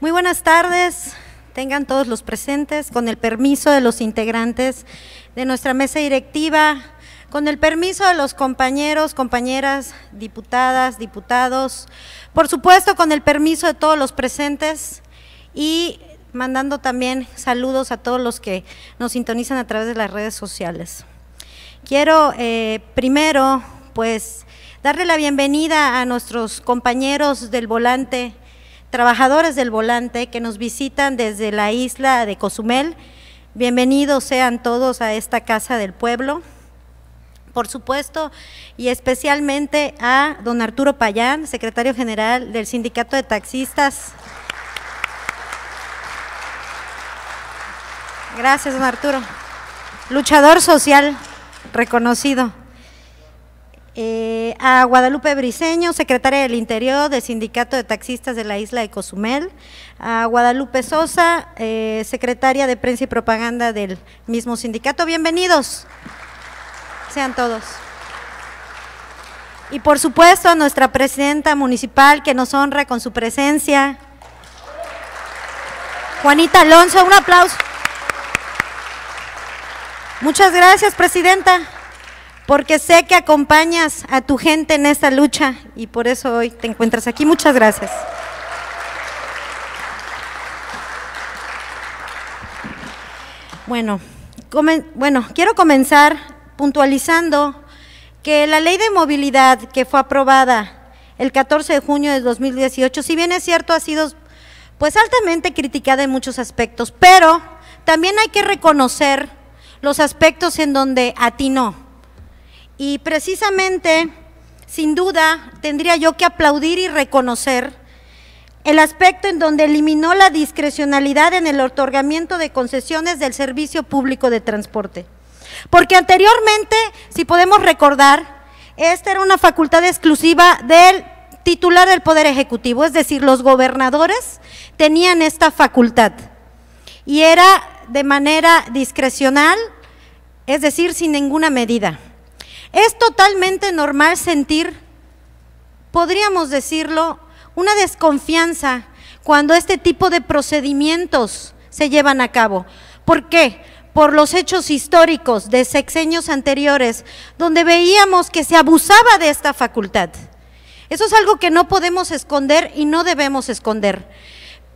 Muy buenas tardes, tengan todos los presentes, con el permiso de los integrantes de nuestra mesa directiva, con el permiso de los compañeros, compañeras, diputadas, diputados, por supuesto con el permiso de todos los presentes y mandando también saludos a todos los que nos sintonizan a través de las redes sociales. Quiero eh, primero pues darle la bienvenida a nuestros compañeros del volante trabajadores del volante que nos visitan desde la isla de Cozumel. Bienvenidos sean todos a esta Casa del Pueblo. Por supuesto, y especialmente a don Arturo Payán, secretario general del Sindicato de Taxistas. Gracias, don Arturo. Luchador social reconocido. Eh, a Guadalupe Briceño, secretaria del Interior del Sindicato de Taxistas de la Isla de Cozumel. A Guadalupe Sosa, eh, secretaria de Prensa y Propaganda del mismo sindicato. Bienvenidos. Sean todos. Y por supuesto a nuestra presidenta municipal que nos honra con su presencia. Juanita Alonso, un aplauso. Muchas gracias, presidenta porque sé que acompañas a tu gente en esta lucha y por eso hoy te encuentras aquí. Muchas gracias. Bueno, bueno, quiero comenzar puntualizando que la ley de movilidad que fue aprobada el 14 de junio de 2018, si bien es cierto, ha sido pues altamente criticada en muchos aspectos, pero también hay que reconocer los aspectos en donde atinó. Y precisamente, sin duda, tendría yo que aplaudir y reconocer el aspecto en donde eliminó la discrecionalidad en el otorgamiento de concesiones del servicio público de transporte. Porque anteriormente, si podemos recordar, esta era una facultad exclusiva del titular del Poder Ejecutivo, es decir, los gobernadores tenían esta facultad y era de manera discrecional, es decir, sin ninguna medida. Es totalmente normal sentir, podríamos decirlo, una desconfianza cuando este tipo de procedimientos se llevan a cabo. ¿Por qué? Por los hechos históricos de sexenios anteriores, donde veíamos que se abusaba de esta facultad. Eso es algo que no podemos esconder y no debemos esconder.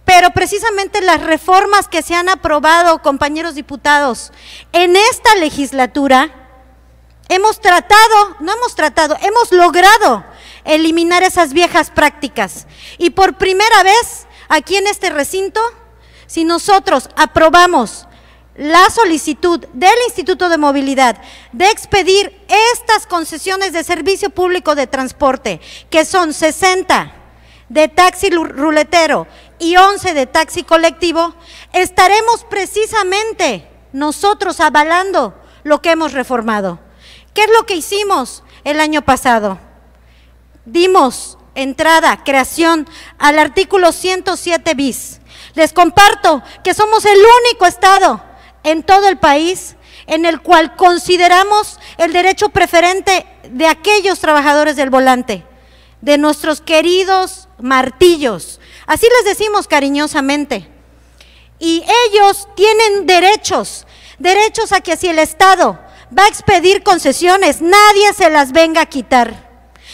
Pero precisamente las reformas que se han aprobado, compañeros diputados, en esta legislatura, Hemos tratado, no hemos tratado, hemos logrado eliminar esas viejas prácticas. Y por primera vez, aquí en este recinto, si nosotros aprobamos la solicitud del Instituto de Movilidad de expedir estas concesiones de servicio público de transporte, que son 60 de taxi ruletero y 11 de taxi colectivo, estaremos precisamente nosotros avalando lo que hemos reformado. ¿Qué es lo que hicimos el año pasado? Dimos entrada, creación al artículo 107 bis. Les comparto que somos el único estado en todo el país en el cual consideramos el derecho preferente de aquellos trabajadores del volante, de nuestros queridos martillos. Así les decimos cariñosamente. Y ellos tienen derechos, derechos a que si el Estado va a expedir concesiones, nadie se las venga a quitar.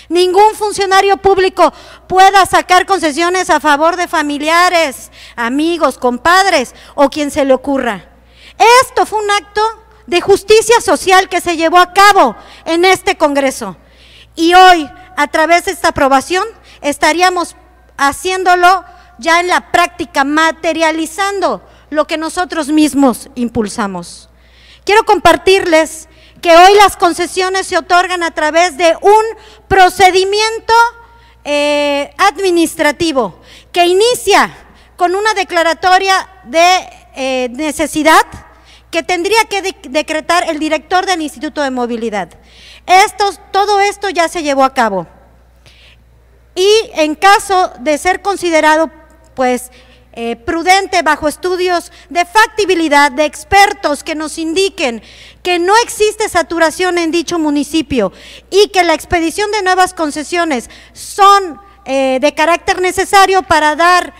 Ningún funcionario público pueda sacar concesiones a favor de familiares, amigos, compadres o quien se le ocurra. Esto fue un acto de justicia social que se llevó a cabo en este Congreso. Y hoy, a través de esta aprobación, estaríamos haciéndolo ya en la práctica, materializando lo que nosotros mismos impulsamos. Quiero compartirles que hoy las concesiones se otorgan a través de un procedimiento eh, administrativo que inicia con una declaratoria de eh, necesidad que tendría que decretar el director del Instituto de Movilidad. Esto, todo esto ya se llevó a cabo. Y en caso de ser considerado, pues, eh, prudente bajo estudios de factibilidad de expertos que nos indiquen que no existe saturación en dicho municipio y que la expedición de nuevas concesiones son eh, de carácter necesario para dar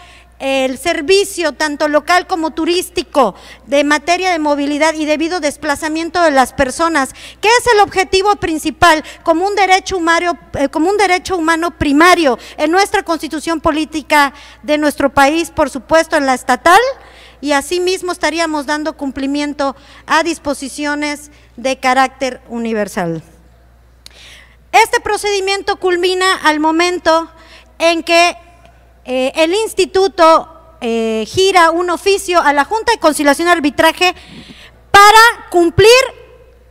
el servicio tanto local como turístico de materia de movilidad y debido desplazamiento de las personas, que es el objetivo principal como un derecho humano, eh, como un derecho humano primario en nuestra constitución política de nuestro país, por supuesto en la estatal, y asimismo estaríamos dando cumplimiento a disposiciones de carácter universal. Este procedimiento culmina al momento en que eh, el instituto eh, gira un oficio a la Junta de Conciliación y Arbitraje para cumplir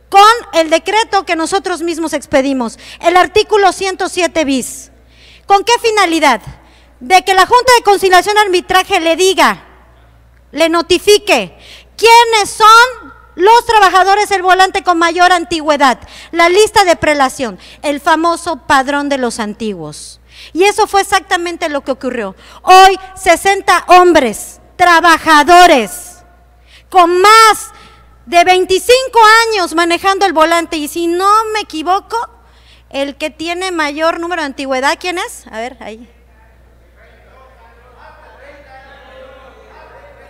con el decreto que nosotros mismos expedimos, el artículo 107 bis. ¿Con qué finalidad? De que la Junta de Conciliación y Arbitraje le diga, le notifique quiénes son los trabajadores del volante con mayor antigüedad, la lista de prelación, el famoso padrón de los antiguos. Y eso fue exactamente lo que ocurrió. Hoy 60 hombres, trabajadores, con más de 25 años manejando el volante. Y si no me equivoco, el que tiene mayor número de antigüedad, ¿quién es? A ver, ahí.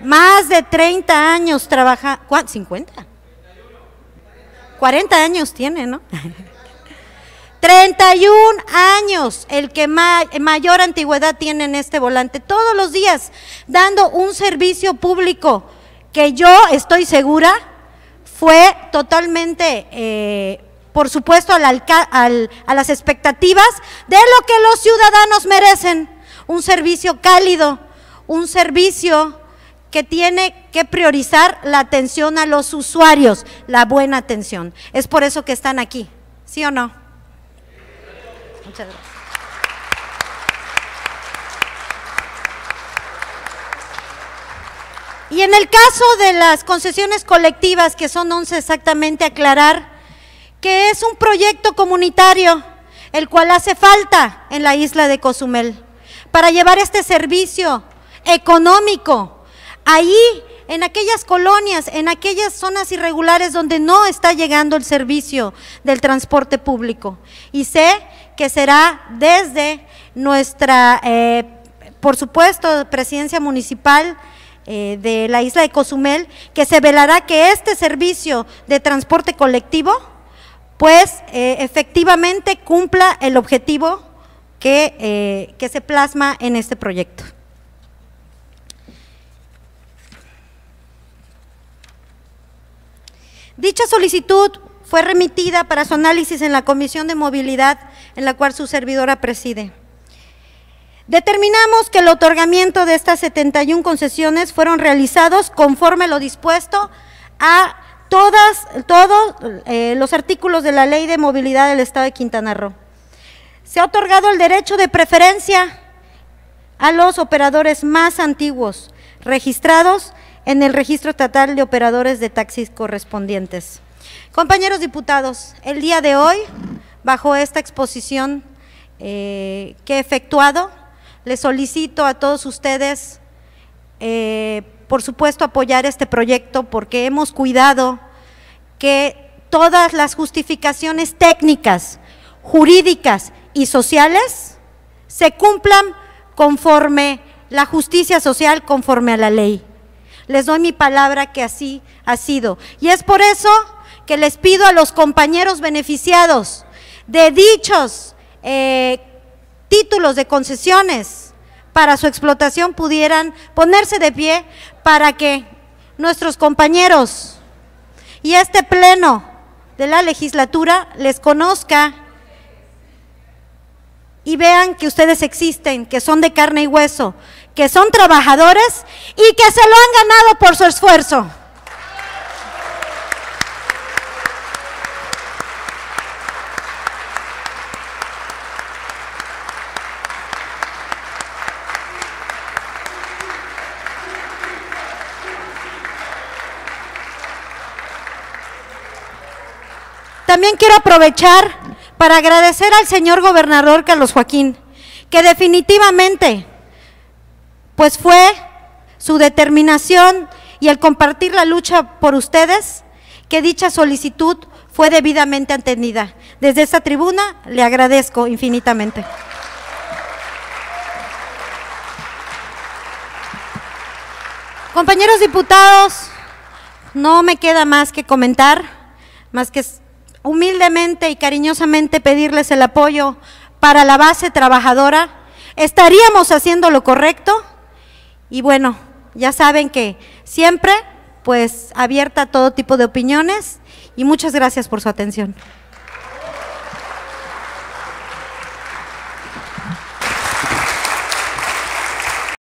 Más de 30 años trabaja, ¿cuánto? ¿50? 40 años tiene, ¿no? 31 años, el que mayor antigüedad tiene en este volante, todos los días dando un servicio público que yo estoy segura fue totalmente, eh, por supuesto, al, a las expectativas de lo que los ciudadanos merecen. Un servicio cálido, un servicio que tiene que priorizar la atención a los usuarios, la buena atención. Es por eso que están aquí, ¿sí o no? Muchas gracias. Y en el caso de las concesiones colectivas, que son 11 exactamente, aclarar que es un proyecto comunitario, el cual hace falta en la isla de Cozumel, para llevar este servicio económico ahí, en aquellas colonias, en aquellas zonas irregulares donde no está llegando el servicio del transporte público. Y sé que será desde nuestra, eh, por supuesto, presidencia municipal eh, de la isla de Cozumel, que se velará que este servicio de transporte colectivo, pues eh, efectivamente cumpla el objetivo que, que se plasma en este proyecto. Dicha solicitud fue remitida para su análisis en la Comisión de Movilidad, en la cual su servidora preside. Determinamos que el otorgamiento de estas 71 concesiones fueron realizados conforme lo dispuesto a todos eh, los artículos de la Ley de Movilidad del Estado de Quintana Roo. Se ha otorgado el derecho de preferencia a los operadores más antiguos registrados en el Registro Estatal de Operadores de Taxis correspondientes. Compañeros diputados, el día de hoy, bajo esta exposición eh, que he efectuado, les solicito a todos ustedes, eh, por supuesto, apoyar este proyecto porque hemos cuidado que todas las justificaciones técnicas, jurídicas y sociales se cumplan conforme la justicia social, conforme a la ley. Les doy mi palabra que así ha sido. Y es por eso que les pido a los compañeros beneficiados de dichos eh, títulos de concesiones para su explotación pudieran ponerse de pie para que nuestros compañeros y este pleno de la legislatura les conozca y vean que ustedes existen, que son de carne y hueso, que son trabajadores y que se lo han ganado por su esfuerzo. también quiero aprovechar para agradecer al señor gobernador Carlos Joaquín, que definitivamente, pues fue su determinación y el compartir la lucha por ustedes, que dicha solicitud fue debidamente atendida. Desde esta tribuna le agradezco infinitamente. Compañeros diputados, no me queda más que comentar, más que humildemente y cariñosamente pedirles el apoyo para la base trabajadora, estaríamos haciendo lo correcto. Y bueno, ya saben que siempre pues abierta a todo tipo de opiniones y muchas gracias por su atención.